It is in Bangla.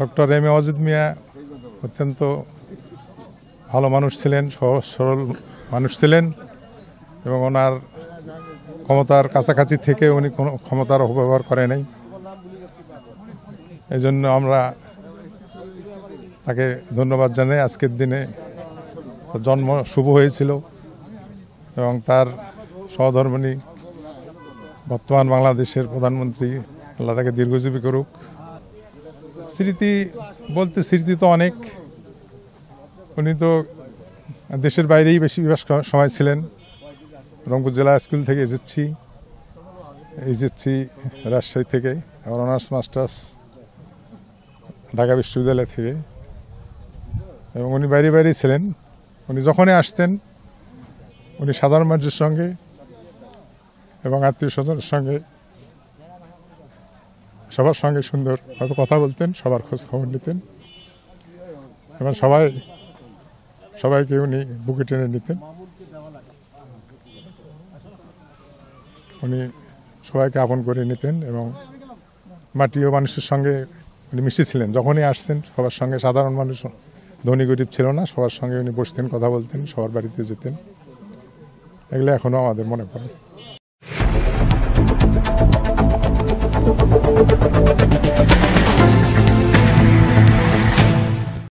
doctor M A Ajit Miah অত্যন্ত ভালো মানুষ ছিলেন সহজ সরল মানুষ ছিলেন এবং ওনার ক্ষমতার কাছাকাছি থেকে উনি কোনো ক্ষমতার অপব্যবহার করে নাই এই জন্য আমরা তাকে ধন্যবাদ জানাই আজকের দিনে জন্ম শুভ হয়েছিল এবং তার সহধর্মণী বর্তমান বাংলাদেশের প্রধানমন্ত্রী আল্লাহ তাকে দীর্ঘজীবী করুক স্মৃতি বলতে স্মৃতি তো অনেক উনি তো দেশের বাইরেই বেশি সময় ছিলেন রংপুর জেলা স্কুল থেকে এসেছি এসেছি রাজশাহী থেকে আমার অনার্স মাস্টার্স ঢাকা বিশ্ববিদ্যালয় থেকে এবং উনি বাইরে বাইরেই ছিলেন উনি যখনই আসতেন উনি সাধারণ মানুষের সঙ্গে এবং আত্মীয় স্বজনের সঙ্গে সবার সঙ্গে সুন্দর কথা বলতেন সবার খোঁজ খবর নিতেন এবং সবাই সবাইকে উনি বুকে টেনে নিতেন উনি সবাইকে আপন করে নিতেন এবং ও মানুষের সঙ্গে উনি মিশেছিলেন যখনই আসতেন সবার সঙ্গে সাধারণ মানুষ ধনী গরিব ছিল না সবার সঙ্গে উনি বসতেন কথা বলতেন সবার বাড়িতে যেতেন এগুলো এখনও আমাদের মনে পড়ে